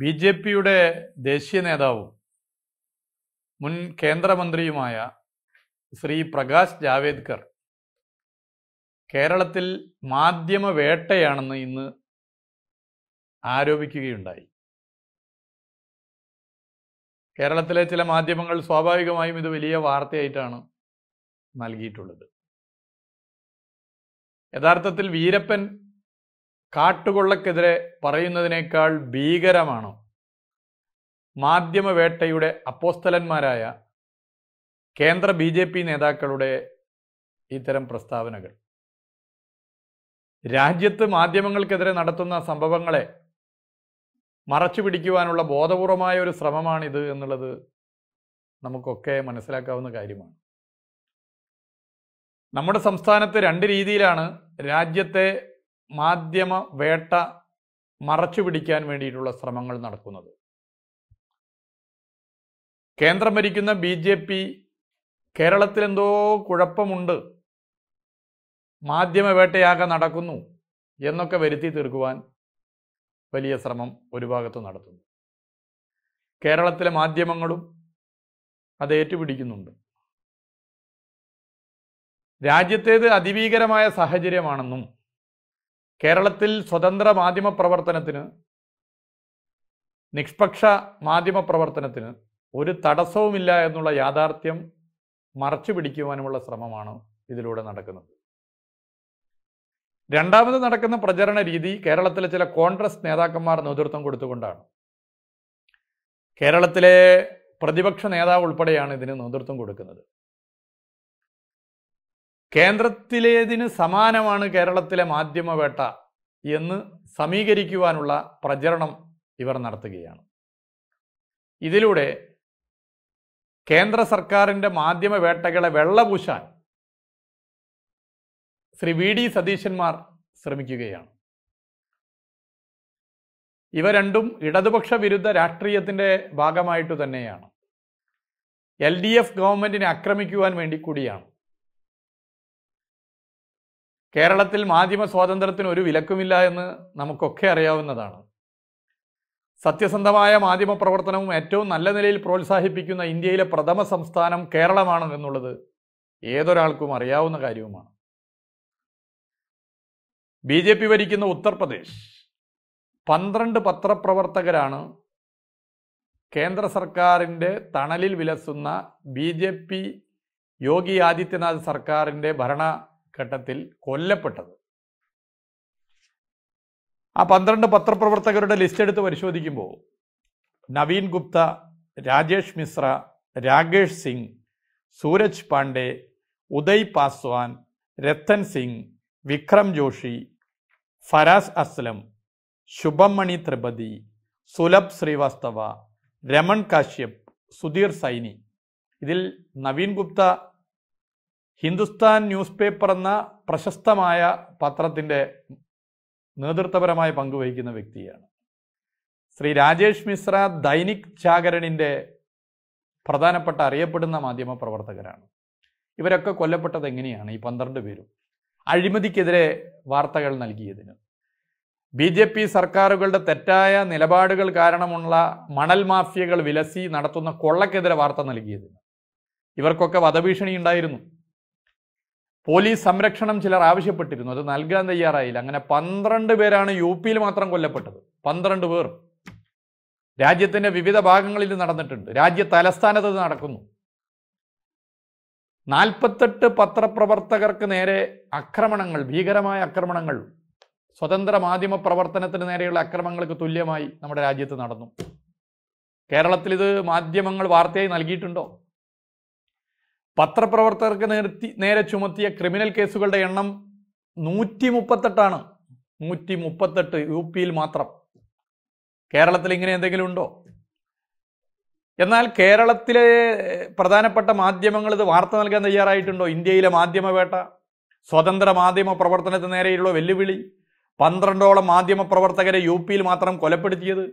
B J പിയുടെ ദേശീയ നേതാവും മുൻ കേന്ദ്രമന്ത്രിയുമായ ശ്രീ പ്രകാശ് ജാവേദ്കർ കേരളത്തിൽ മാധ്യമ വേട്ടയാണെന്ന് ഇന്ന് ആരോപിക്കുകയുണ്ടായി കേരളത്തിലെ ചില മാധ്യമങ്ങൾ സ്വാഭാവികമായും ഇത് വലിയ വാർത്തയായിട്ടാണ് നൽകിയിട്ടുള്ളത് യഥാർത്ഥത്തിൽ വീരപ്പൻ കാട്ടുകൊള്ളക്കെതിരെ പറയുന്നതിനേക്കാൾ ഭീകരമാണോ മാധ്യമവേട്ടയുടെ അപ്പോസ്തലന്മാരായ കേന്ദ്ര ബി ജെ പി നേതാക്കളുടെ ഇത്തരം പ്രസ്താവനകൾ രാജ്യത്ത് മാധ്യമങ്ങൾക്കെതിരെ നടത്തുന്ന സംഭവങ്ങളെ മറച്ചു പിടിക്കുവാനുള്ള ബോധപൂർവമായ ഒരു ശ്രമമാണിത് എന്നുള്ളത് നമുക്കൊക്കെ മനസ്സിലാക്കാവുന്ന കാര്യമാണ് നമ്മുടെ സംസ്ഥാനത്ത് രണ്ട് രീതിയിലാണ് രാജ്യത്തെ മാധ്യമ വേട്ട മറച്ചു പിടിക്കാൻ വേണ്ടിയിട്ടുള്ള ശ്രമങ്ങൾ നടക്കുന്നത് കേന്ദ്രം ഭരിക്കുന്ന ബി ജെ പി കേരളത്തിൽ എന്തോ കുഴപ്പമുണ്ട് മാധ്യമവേട്ടയാകെ നടക്കുന്നു എന്നൊക്കെ വരുത്തി തീർക്കുവാൻ വലിയ ശ്രമം ഒരു ഭാഗത്ത് നടത്തുന്നു കേരളത്തിലെ മാധ്യമങ്ങളും അത് ഏറ്റുപിടിക്കുന്നുണ്ട് രാജ്യത്തേത് അതിഭീകരമായ സാഹചര്യമാണെന്നും കേരളത്തിൽ സ്വതന്ത്ര മാധ്യമ പ്രവർത്തനത്തിന് നിഷ്പക്ഷ മാധ്യമ പ്രവർത്തനത്തിന് ഒരു തടസ്സവുമില്ല എന്നുള്ള യാഥാർത്ഥ്യം മറച്ചു പിടിക്കുവാനുമുള്ള ശ്രമമാണ് ഇതിലൂടെ നടക്കുന്നത് രണ്ടാമത് നടക്കുന്ന പ്രചരണ രീതി കേരളത്തിലെ ചില കോൺഗ്രസ് നേതാക്കന്മാർ നേതൃത്വം കൊടുത്തുകൊണ്ടാണ് കേരളത്തിലെ പ്രതിപക്ഷ നേതാവ് ഉൾപ്പെടെയാണ് ഇതിന് നേതൃത്വം കൊടുക്കുന്നത് കേന്ദ്രത്തിലേതിന് സമാനമാണ് കേരളത്തിലെ മാധ്യമവേട്ട എന്ന് സമീകരിക്കുവാനുള്ള പ്രചരണം ഇവർ നടത്തുകയാണ് ഇതിലൂടെ കേന്ദ്ര സർക്കാരിൻ്റെ മാധ്യമവേട്ടകളെ വെള്ളപൂശാൻ ശ്രീ വി ഡി സതീശന്മാർ ശ്രമിക്കുകയാണ് ഇവ രണ്ടും ഇടതുപക്ഷ വിരുദ്ധ രാഷ്ട്രീയത്തിൻ്റെ ഭാഗമായിട്ട് തന്നെയാണ് എൽ ഡി എഫ് ഗവൺമെൻറ്റിനെ ആക്രമിക്കുവാൻ വേണ്ടി കൂടിയാണ് കേരളത്തിൽ മാധ്യമ സ്വാതന്ത്ര്യത്തിന് ഒരു വിലക്കുമില്ല എന്ന് നമുക്കൊക്കെ അറിയാവുന്നതാണ് സത്യസന്ധമായ മാധ്യമ പ്രവർത്തനവും ഏറ്റവും നല്ല നിലയിൽ പ്രോത്സാഹിപ്പിക്കുന്ന ഇന്ത്യയിലെ പ്രഥമ സംസ്ഥാനം കേരളമാണ് എന്നുള്ളത് ഏതൊരാൾക്കും അറിയാവുന്ന കാര്യവുമാണ് ബി ജെ പി ഭരിക്കുന്ന ഉത്തർപ്രദേശ് പന്ത്രണ്ട് പത്രപ്രവർത്തകരാണ് കേന്ദ്ര സർക്കാരിൻ്റെ തണലിൽ വിലസുന്ന B J P Yogi Adityanath സർക്കാരിൻ്റെ ഭരണ ഘട്ടത്തിൽ കൊല്ലപ്പെട്ടത് ആ പന്ത്രണ്ട് പത്രപ്രവർത്തകരുടെ ലിസ്റ്റ് എടുത്ത് പരിശോധിക്കുമ്പോൾ നവീൻ ഗുപ്ത രാജേഷ് മിശ്ര രാകേഷ് സിംഗ് സൂരജ് പാണ്ഡെ ഉദയ് പാസ്വാൻ രത്തൻ സിംഗ് വിക്രം ജോഷി ഫരാസ് അസ്ലം ശുഭമണി ത്രിപതി സുലഭ് ശ്രീവാസ്തവ രമൺ കാശ്യപ് സുധീർ സൈനി ഇതിൽ നവീൻ ഗുപ്ത ഹിന്ദുസ്ഥാൻ ന്യൂസ് പേപ്പർ എന്ന പ്രശസ്തമായ പത്രത്തിൻ്റെ നേതൃത്വപരമായ പങ്കുവഹിക്കുന്ന വ്യക്തിയാണ് ശ്രീ രാജേഷ് മിശ്ര ദൈനിക് ജാഗരണിൻ്റെ പ്രധാനപ്പെട്ട അറിയപ്പെടുന്ന മാധ്യമ പ്രവർത്തകരാണ് ഇവരൊക്കെ കൊല്ലപ്പെട്ടത് എങ്ങനെയാണ് ഈ പന്ത്രണ്ട് പേരും അഴിമതിക്കെതിരെ വാർത്തകൾ നൽകിയതിന് ബി ജെ പി സർക്കാരുകളുടെ തെറ്റായ നിലപാടുകൾ കാരണമുള്ള മണൽ മാഫിയകൾ വിലസി നടത്തുന്ന കൊള്ളക്കെതിരെ വാർത്ത നൽകിയതിന് ഇവർക്കൊക്കെ വധഭീഷണി ഉണ്ടായിരുന്നു പോലീസ് സംരക്ഷണം ചിലർ ആവശ്യപ്പെട്ടിരുന്നു അത് നൽകാൻ തയ്യാറായില്ല അങ്ങനെ പന്ത്രണ്ട് പേരാണ് യു പിയിൽ മാത്രം കൊല്ലപ്പെട്ടത് പന്ത്രണ്ട് പേർ രാജ്യത്തിന്റെ വിവിധ ഭാഗങ്ങളിൽ നടന്നിട്ടുണ്ട് രാജ്യ തലസ്ഥാനത്ത് നടക്കുന്നു നാൽപ്പത്തെട്ട് പത്രപ്രവർത്തകർക്ക് നേരെ ആക്രമണങ്ങൾ ഭീകരമായ ആക്രമണങ്ങൾ സ്വതന്ത്ര മാധ്യമ പ്രവർത്തനത്തിന് നേരെയുള്ള അക്രമങ്ങൾക്ക് തുല്യമായി നമ്മുടെ രാജ്യത്ത് നടന്നു കേരളത്തിൽ ഇത് മാധ്യമങ്ങൾ വാർത്തയായി നൽകിയിട്ടുണ്ടോ പത്രപ്രവർത്തകർക്ക് നേരത്തി നേരെ ചുമത്തിയ ക്രിമിനൽ കേസുകളുടെ എണ്ണം നൂറ്റി മുപ്പത്തെട്ടാണ് നൂറ്റി മുപ്പത്തെട്ട് യു പിയിൽ മാത്രം കേരളത്തിൽ ഇങ്ങനെ എന്തെങ്കിലും ഉണ്ടോ എന്നാൽ കേരളത്തിലെ പ്രധാനപ്പെട്ട മാധ്യമങ്ങൾ ഇത് വാർത്ത നൽകാൻ തയ്യാറായിട്ടുണ്ടോ ഇന്ത്യയിലെ മാധ്യമവേട്ട സ്വതന്ത്ര മാധ്യമ പ്രവർത്തനത്തിന് നേരെയുള്ള വെല്ലുവിളി പന്ത്രണ്ടോളം മാധ്യമ പ്രവർത്തകരെ യു പിയിൽ മാത്രം കൊലപ്പെടുത്തിയത്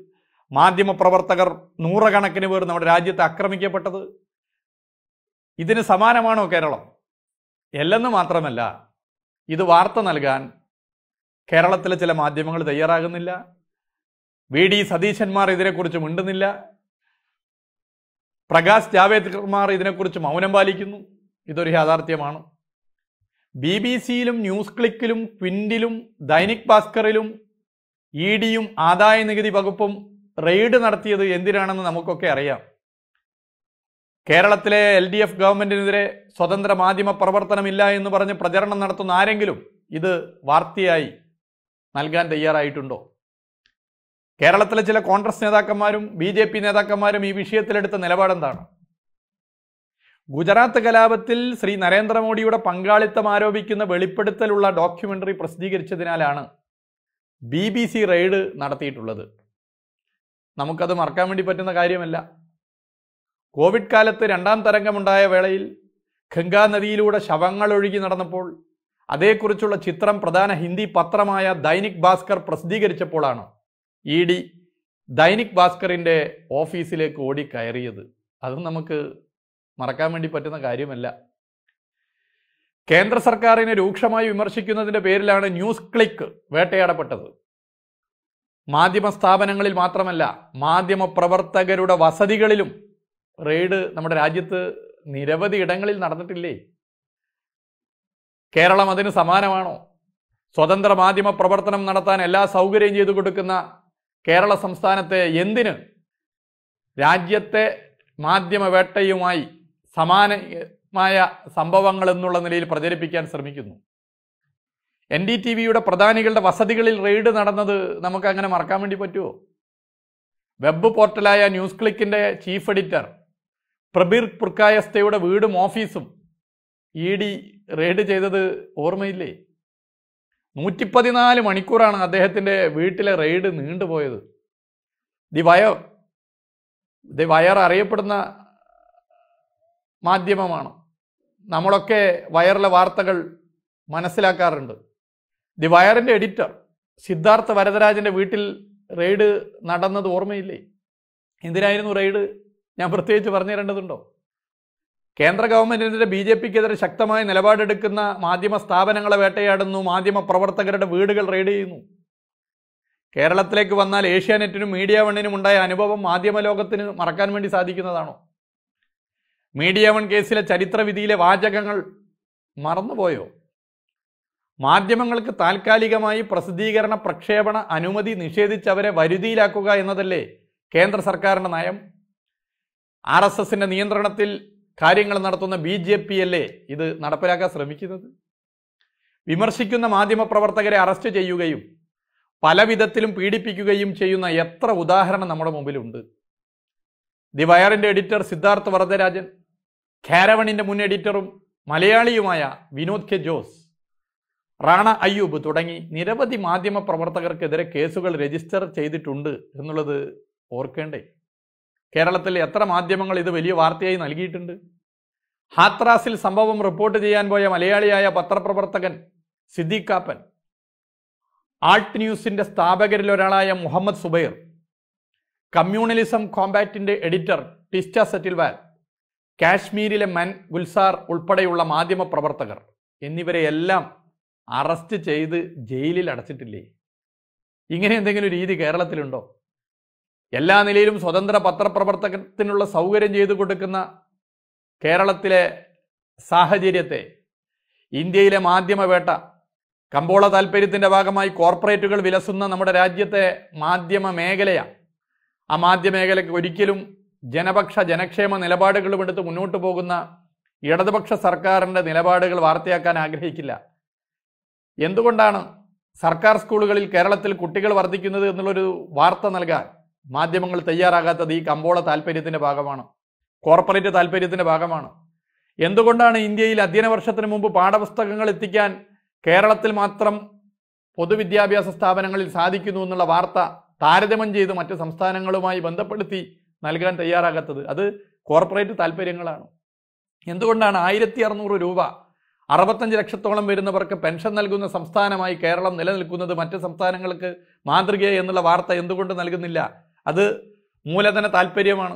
മാധ്യമ പ്രവർത്തകർ നൂറുകണക്കിന് പേർ നമ്മുടെ രാജ്യത്ത് ആക്രമിക്കപ്പെട്ടത് ഇതിന് സമാനമാണോ കേരളം എല്ലെന്ന് മാത്രമല്ല ഇത് വാർത്ത നൽകാൻ കേരളത്തിലെ ചില മാധ്യമങ്ങൾ തയ്യാറാകുന്നില്ല വി ഡി സതീശന്മാർ ഇതിനെക്കുറിച്ച് മിണ്ടുന്നില്ല പ്രകാശ് ജാവേദ്കർമാർ ഇതിനെക്കുറിച്ച് മൗനം പാലിക്കുന്നു ഇതൊരു യാഥാർത്ഥ്യമാണ് ബി ബി സിയിലും ന്യൂസ് ക്ലിക്കിലും ക്വിൻഡിലും ദൈനിക് ഭാസ്കറിലും ഇ ഡിയും ആദായ നികുതി വകുപ്പും റെയ്ഡ് നടത്തിയത് എന്തിനാണെന്ന് നമുക്കൊക്കെ അറിയാം കേരളത്തിലെ എൽ ഡി എഫ് ഗവൺമെന്റിനെതിരെ സ്വതന്ത്ര മാധ്യമ പ്രവർത്തനമില്ല എന്ന് പറഞ്ഞ് പ്രചരണം നടത്തുന്ന ആരെങ്കിലും ഇത് വാർത്തയായി നൽകാൻ തയ്യാറായിട്ടുണ്ടോ കേരളത്തിലെ ചില കോൺഗ്രസ് നേതാക്കന്മാരും ബി ജെ പി നേതാക്കന്മാരും ഈ വിഷയത്തിലെടുത്ത നിലപാടെന്താണ് ഗുജറാത്ത് കലാപത്തിൽ ശ്രീ നരേന്ദ്രമോദിയുടെ പങ്കാളിത്തം ആരോപിക്കുന്ന വെളിപ്പെടുത്തലുള്ള ഡോക്യുമെന്ററി പ്രസിദ്ധീകരിച്ചതിനാലാണ് ബി ബി സി റെയ്ഡ് നടത്തിയിട്ടുള്ളത് നമുക്കത് മറക്കാൻ വേണ്ടി പറ്റുന്ന കാര്യമല്ല കോവിഡ് കാലത്ത് രണ്ടാം തരംഗമുണ്ടായ വേളയിൽ ഗംഗാ നദിയിലൂടെ ശവങ്ങൾ ഒഴുകി നടന്നപ്പോൾ അതേക്കുറിച്ചുള്ള ചിത്രം പ്രധാന ഹിന്ദി പത്രമായ ദൈനിക് ഭാസ്കർ പ്രസിദ്ധീകരിച്ചപ്പോഴാണ് ഇ ഡി ദൈനിക് ഭാസ്കറിൻ്റെ ഓഫീസിലേക്ക് ഓടി കയറിയത് അത് നമുക്ക് മറക്കാൻ വേണ്ടി പറ്റുന്ന കാര്യമല്ല കേന്ദ്ര സർക്കാരിനെ രൂക്ഷമായി വിമർശിക്കുന്നതിൻ്റെ പേരിലാണ് ന്യൂസ് ക്ലിക്ക് വേട്ടയാടപ്പെട്ടത് മാധ്യമ സ്ഥാപനങ്ങളിൽ മാത്രമല്ല മാധ്യമ പ്രവർത്തകരുടെ വസതികളിലും റെയ്ഡ് നമ്മുടെ രാജ്യത്ത് നിരവധി ഇടങ്ങളിൽ നടന്നിട്ടില്ലേ കേരളം അതിന് സമാനമാണോ സ്വതന്ത്ര മാധ്യമ പ്രവർത്തനം നടത്താൻ എല്ലാ സൗകര്യം ചെയ്തു കൊടുക്കുന്ന കേരള സംസ്ഥാനത്തെ എന്തിന് രാജ്യത്തെ മാധ്യമ വേട്ടയുമായി സമാനമായ സംഭവങ്ങൾ എന്നുള്ള നിലയിൽ പ്രചരിപ്പിക്കാൻ ശ്രമിക്കുന്നു എൻ ഡി ടി വിയുടെ പ്രധാനികളുടെ വസതികളിൽ റെയ്ഡ് നടന്നത് നമുക്ക് അങ്ങനെ മറക്കാൻ വേണ്ടി പറ്റുമോ വെബ് പോർട്ടലായ ന്യൂസ് ക്ലിക്കിൻ്റെ ചീഫ് എഡിറ്റർ പ്രബീർ പുർക്കായസ്തയുടെ വീടും ഓഫീസും ഇ ഡി റെയ്ഡ് ചെയ്തത് ഓർമ്മയില്ലേ നൂറ്റിപ്പതിനാല് മണിക്കൂറാണ് അദ്ദേഹത്തിൻ്റെ വീട്ടിലെ റെയ്ഡ് നീണ്ടുപോയത് ദി വയർ ദി വയർ അറിയപ്പെടുന്ന മാധ്യമമാണ് നമ്മളൊക്കെ വയറിലെ വാർത്തകൾ മനസ്സിലാക്കാറുണ്ട് ദി വയറിൻ്റെ എഡിറ്റർ സിദ്ധാർത്ഥ വരദരാജൻ്റെ വീട്ടിൽ റെയ്ഡ് നടന്നത് ഓർമ്മയില്ലേ എന്തിനായിരുന്നു റെയ്ഡ് ഞാൻ പ്രത്യേകിച്ച് പറഞ്ഞു തരേണ്ടതുണ്ടോ കേന്ദ്ര ഗവൺമെന്റിനെതിരെ ബി ജെ പിക്കെതിരെ ശക്തമായ നിലപാടെടുക്കുന്ന മാധ്യമ സ്ഥാപനങ്ങളെ വേട്ടയാടുന്നു മാധ്യമ പ്രവർത്തകരുടെ വീടുകൾ റെയ്ഡ് ചെയ്യുന്നു കേരളത്തിലേക്ക് വന്നാൽ ഏഷ്യാനെറ്റിനും മീഡിയ വണ്ണിനും ഉണ്ടായ അനുഭവം മാധ്യമ ലോകത്തിന് മറക്കാൻ വേണ്ടി സാധിക്കുന്നതാണോ മീഡിയ വൺ കേസിലെ ചരിത്രവിധിയിലെ വാചകങ്ങൾ മറന്നുപോയോ മാധ്യമങ്ങൾക്ക് താൽക്കാലികമായി പ്രസിദ്ധീകരണ പ്രക്ഷേപണ അനുമതി നിഷേധിച്ചവരെ വരുതിയിലാക്കുക എന്നതല്ലേ കേന്ദ്ര സർക്കാരിൻ്റെ നയം ആർ എസ് എസിൻ്റെ നിയന്ത്രണത്തിൽ കാര്യങ്ങൾ നടത്തുന്ന ബി ജെ പി അല്ലേ ഇത് നടപ്പിലാക്കാൻ ശ്രമിക്കുന്നത് വിമർശിക്കുന്ന മാധ്യമപ്രവർത്തകരെ അറസ്റ്റ് ചെയ്യുകയും പല വിധത്തിലും പീഡിപ്പിക്കുകയും ചെയ്യുന്ന എത്ര ഉദാഹരണം നമ്മുടെ മുമ്പിലുണ്ട് ദി വയറിൻ്റെ എഡിറ്റർ സിദ്ധാർത്ഥ് വരദരാജൻ ഖാരവണിൻ്റെ മുൻ എഡിറ്ററും മലയാളിയുമായ വിനോദ് കെ ജോസ് റാണ അയ്യൂബ് തുടങ്ങി നിരവധി മാധ്യമ പ്രവർത്തകർക്കെതിരെ കേസുകൾ രജിസ്റ്റർ ചെയ്തിട്ടുണ്ട് എന്നുള്ളത് ഓർക്കേണ്ടേ കേരളത്തിൽ എത്ര മാധ്യമങ്ങൾ ഇത് വലിയ വാർത്തയായി നൽകിയിട്ടുണ്ട് ഹാത്രാസിൽ സംഭവം റിപ്പോർട്ട് ചെയ്യാൻ പോയ മലയാളിയായ പത്രപ്രവർത്തകൻ സിദ്ദിഖാപ്പൻ ആൾട്ട് ന്യൂസിന്റെ സ്ഥാപകരിൽ ഒരാളായ മുഹമ്മദ് സുബൈർ കമ്മ്യൂണലിസം കോമ്പാറ്റിന്റെ എഡിറ്റർ ടിസ്റ്റ സെറ്റിൽവാൽ കാശ്മീരിലെ മൻ ഗുൽസാർ ഉൾപ്പെടെയുള്ള മാധ്യമ പ്രവർത്തകർ എന്നിവരെയെല്ലാം അറസ്റ്റ് ചെയ്ത് ജയിലിൽ അടച്ചിട്ടില്ലേ ഇങ്ങനെ എന്തെങ്കിലും രീതി കേരളത്തിലുണ്ടോ എല്ലാ നിലയിലും സ്വതന്ത്ര പത്രപ്രവർത്തനത്തിനുള്ള സൗകര്യം ചെയ്തു കൊടുക്കുന്ന കേരളത്തിലെ സാഹചര്യത്തെ ഇന്ത്യയിലെ മാധ്യമവേട്ട കമ്പോള താല്പര്യത്തിൻ്റെ ഭാഗമായി കോർപ്പറേറ്റുകൾ വിലസുന്ന നമ്മുടെ രാജ്യത്തെ മാധ്യമ മേഖലയാണ് ആ മാധ്യമേഖലയ്ക്ക് ഒരിക്കലും ജനപക്ഷ ജനക്ഷേമ നിലപാടുകളും എടുത്ത് മുന്നോട്ട് പോകുന്ന ഇടതുപക്ഷ സർക്കാരിൻ്റെ നിലപാടുകൾ വാർത്തയാക്കാൻ ആഗ്രഹിക്കില്ല എന്തുകൊണ്ടാണ് സർക്കാർ സ്കൂളുകളിൽ കേരളത്തിൽ കുട്ടികൾ വർദ്ധിക്കുന്നത് എന്നുള്ളൊരു വാർത്ത നൽകാൻ മാധ്യമങ്ങൾ തയ്യാറാകാത്തത് ഈ കമ്പോള താല്പര്യത്തിൻ്റെ ഭാഗമാണ് കോർപ്പറേറ്റ് താല്പര്യത്തിൻ്റെ ഭാഗമാണ് എന്തുകൊണ്ടാണ് ഇന്ത്യയിൽ അധ്യയന വർഷത്തിന് മുമ്പ് പാഠപുസ്തകങ്ങൾ എത്തിക്കാൻ കേരളത്തിൽ മാത്രം പൊതുവിദ്യാഭ്യാസ സ്ഥാപനങ്ങളിൽ സാധിക്കുന്നു എന്നുള്ള വാർത്ത താരതമ്യം ചെയ്ത് മറ്റ് സംസ്ഥാനങ്ങളുമായി ബന്ധപ്പെടുത്തി നൽകാൻ തയ്യാറാകാത്തത് അത് കോർപ്പറേറ്റ് താല്പര്യങ്ങളാണ് എന്തുകൊണ്ടാണ് ആയിരത്തി അറുന്നൂറ് രൂപ അറുപത്തഞ്ച് ലക്ഷത്തോളം വരുന്നവർക്ക് പെൻഷൻ നൽകുന്ന സംസ്ഥാനമായി കേരളം നിലനിൽക്കുന്നത് മറ്റ് സംസ്ഥാനങ്ങൾക്ക് മാതൃകയെന്നുള്ള എന്നുള്ള വാർത്ത എന്തുകൊണ്ട് നൽകുന്നില്ല അത് മൂലധന താല്പര്യമാണ്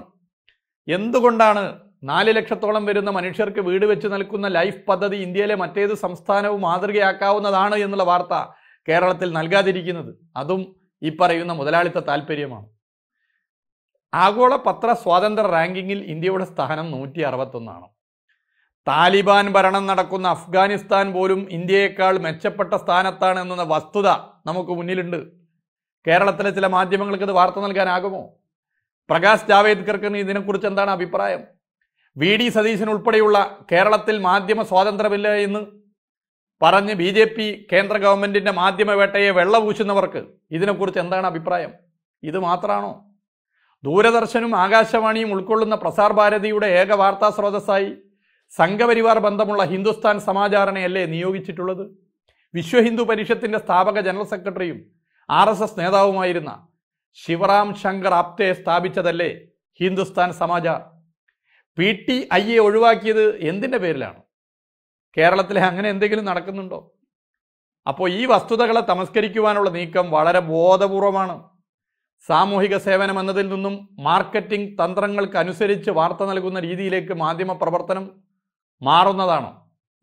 എന്തുകൊണ്ടാണ് നാല് ലക്ഷത്തോളം വരുന്ന മനുഷ്യർക്ക് വീട് വെച്ച് നൽകുന്ന ലൈഫ് പദ്ധതി ഇന്ത്യയിലെ മറ്റേത് സംസ്ഥാനവും മാതൃകയാക്കാവുന്നതാണ് എന്നുള്ള വാർത്ത കേരളത്തിൽ നൽകാതിരിക്കുന്നത് അതും ഈ പറയുന്ന മുതലാളിത്ത താല്പര്യമാണ് ആഗോള പത്ര സ്വാതന്ത്ര്യ റാങ്കിങ്ങിൽ ഇന്ത്യയുടെ സ്ഥാനം നൂറ്റി അറുപത്തൊന്നാണ് താലിബാൻ ഭരണം നടക്കുന്ന അഫ്ഗാനിസ്ഥാൻ പോലും ഇന്ത്യയേക്കാൾ മെച്ചപ്പെട്ട സ്ഥാനത്താണ് എന്ന വസ്തുത നമുക്ക് മുന്നിലുണ്ട് കേരളത്തിലെ ചില മാധ്യമങ്ങൾക്ക് ഇത് വാർത്ത നൽകാനാകുമോ പ്രകാശ് ജാവേദ്കർക്ക് ഇതിനെക്കുറിച്ച് എന്താണ് അഭിപ്രായം വി ഡി സതീശൻ ഉൾപ്പെടെയുള്ള കേരളത്തിൽ മാധ്യമ സ്വാതന്ത്ര്യമില്ല എന്ന് പറഞ്ഞ് ബി ജെ പി കേന്ദ്ര ഗവൺമെന്റിന്റെ വേട്ടയെ വെള്ളപൂശുന്നവർക്ക് ഇതിനെക്കുറിച്ച് എന്താണ് അഭിപ്രായം ഇത് മാത്രമാണോ ദൂരദർശനും ആകാശവാണിയും ഉൾക്കൊള്ളുന്ന പ്രസാർ ഭാരതിയുടെ ഏക വാർത്താ സ്രോതസ്സായി സംഘപരിവാർ ബന്ധമുള്ള ഹിന്ദുസ്ഥാൻ സമാചാരണയല്ലേ നിയോഗിച്ചിട്ടുള്ളത് വിശ്വ ഹിന്ദു പരിഷത്തിന്റെ സ്ഥാപക ജനറൽ സെക്രട്ടറിയും ആർ എസ് എസ് നേതാവുമായിരുന്ന ശിവറാം ശങ്കർ ആപ്തെ സ്ഥാപിച്ചതല്ലേ Hindustan Samachar P T A ഒഴിവാക്കിയത് എന്തിൻ്റെ പേരിലാണ് കേരളത്തിലെ അങ്ങനെ എന്തെങ്കിലും നടക്കുന്നുണ്ടോ അപ്പോൾ ഈ വസ്തുതകളെ തമസ്കരിക്കുവാനുള്ള നീക്കം വളരെ ബോധപൂർവമാണ് സാമൂഹിക സേവനം എന്നതിൽ നിന്നും മാർക്കറ്റിംഗ് തന്ത്രങ്ങൾക്കനുസരിച്ച് വാർത്ത നൽകുന്ന രീതിയിലേക്ക് മാധ്യമ പ്രവർത്തനം മാറുന്നതാണ്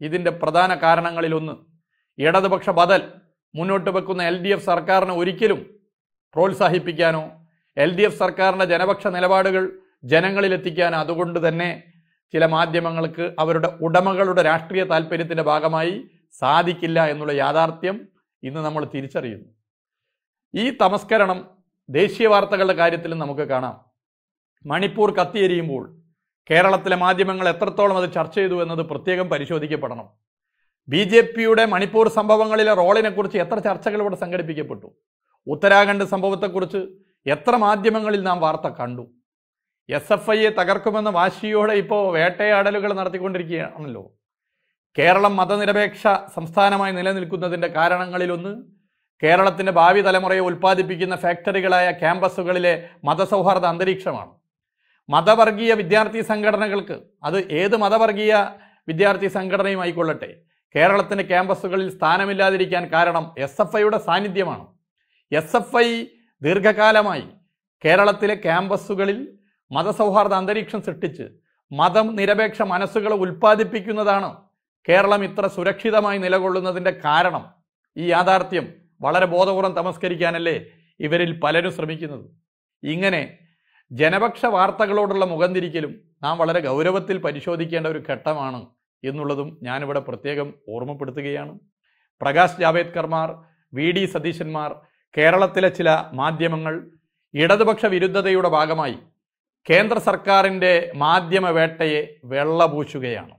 ഇതിൻ്റെ പ്രധാന കാരണങ്ങളിലൊന്ന് ഇടതുപക്ഷ ബദൽ മുന്നോട്ട് വെക്കുന്ന എൽ ഡി എഫ് സർക്കാരിനെ ഒരിക്കലും പ്രോത്സാഹിപ്പിക്കാനോ എൽ ഡി എഫ് സർക്കാരിൻ്റെ ജനപക്ഷ നിലപാടുകൾ ജനങ്ങളിലെത്തിക്കാനോ അതുകൊണ്ട് തന്നെ ചില മാധ്യമങ്ങൾക്ക് അവരുടെ ഉടമകളുടെ രാഷ്ട്രീയ താല്പര്യത്തിൻ്റെ ഭാഗമായി സാധിക്കില്ല എന്നുള്ള യാഥാർത്ഥ്യം ഇന്ന് നമ്മൾ തിരിച്ചറിയുന്നു ഈ തമസ്കരണം ദേശീയ വാർത്തകളുടെ കാര്യത്തിൽ നമുക്ക് കാണാം മണിപ്പൂർ കത്തിയെരിയുമ്പോൾ കേരളത്തിലെ മാധ്യമങ്ങൾ എത്രത്തോളം അത് ചർച്ച ചെയ്തു എന്നത് പ്രത്യേകം പരിശോധിക്കപ്പെടണം ബി ജെ പിയുടെ മണിപ്പൂർ സംഭവങ്ങളിലെ റോളിനെക്കുറിച്ച് എത്ര ചർച്ചകൾ ഇവിടെ സംഘടിപ്പിക്കപ്പെട്ടു ഉത്തരാഖണ്ഡ് സംഭവത്തെക്കുറിച്ച് എത്ര മാധ്യമങ്ങളിൽ നാം വാർത്ത കണ്ടു എസ് എഫ് ഐയെ തകർക്കുമെന്ന വാശിയോടെ ഇപ്പോൾ വേട്ടയാടലുകൾ നടത്തിക്കൊണ്ടിരിക്കുകയാണല്ലോ കേരളം മതനിരപേക്ഷ സംസ്ഥാനമായി നിലനിൽക്കുന്നതിൻ്റെ കാരണങ്ങളിലൊന്ന് കേരളത്തിൻ്റെ ഭാവി തലമുറയെ ഉൽപ്പാദിപ്പിക്കുന്ന ഫാക്ടറികളായ ക്യാമ്പസുകളിലെ മതസൗഹാർദ്ദ അന്തരീക്ഷമാണ് മതവർഗീയ വിദ്യാർത്ഥി സംഘടനകൾക്ക് അത് ഏത് മതവർഗീയ വിദ്യാർത്ഥി സംഘടനയും ആയിക്കൊള്ളട്ടെ കേരളത്തിന് ക്യാമ്പസുകളിൽ സ്ഥാനമില്ലാതിരിക്കാൻ കാരണം എസ് എഫ് ഐയുടെ സാന്നിധ്യമാണ് എസ് എഫ് ഐ ദീർഘകാലമായി കേരളത്തിലെ ക്യാമ്പസുകളിൽ മതസൗഹാർദ്ദ അന്തരീക്ഷം സൃഷ്ടിച്ച് മതം നിരപേക്ഷ മനസ്സുകൾ ഉൽപ്പാദിപ്പിക്കുന്നതാണ് കേരളം ഇത്ര സുരക്ഷിതമായി നിലകൊള്ളുന്നതിൻ്റെ കാരണം ഈ യാഥാർത്ഥ്യം വളരെ ബോധപൂർവം തമസ്കരിക്കാനല്ലേ ഇവരിൽ പലരും ശ്രമിക്കുന്നത് ഇങ്ങനെ ജനപക്ഷ വാർത്തകളോടുള്ള മുഖം തിരിക്കലും നാം വളരെ ഗൗരവത്തിൽ പരിശോധിക്കേണ്ട ഒരു ഘട്ടമാണ് എന്നുള്ളതും ഞാനിവിടെ പ്രത്യേകം ഓർമ്മപ്പെടുത്തുകയാണ് പ്രകാശ് ജാവേദ്കർമാർ വി ഡി സതീശന്മാർ കേരളത്തിലെ ചില മാധ്യമങ്ങൾ ഇടതുപക്ഷ വിരുദ്ധതയുടെ ഭാഗമായി കേന്ദ്ര സർക്കാരിൻ്റെ മാധ്യമവേട്ടയെ വെള്ളപൂശുകയാണ്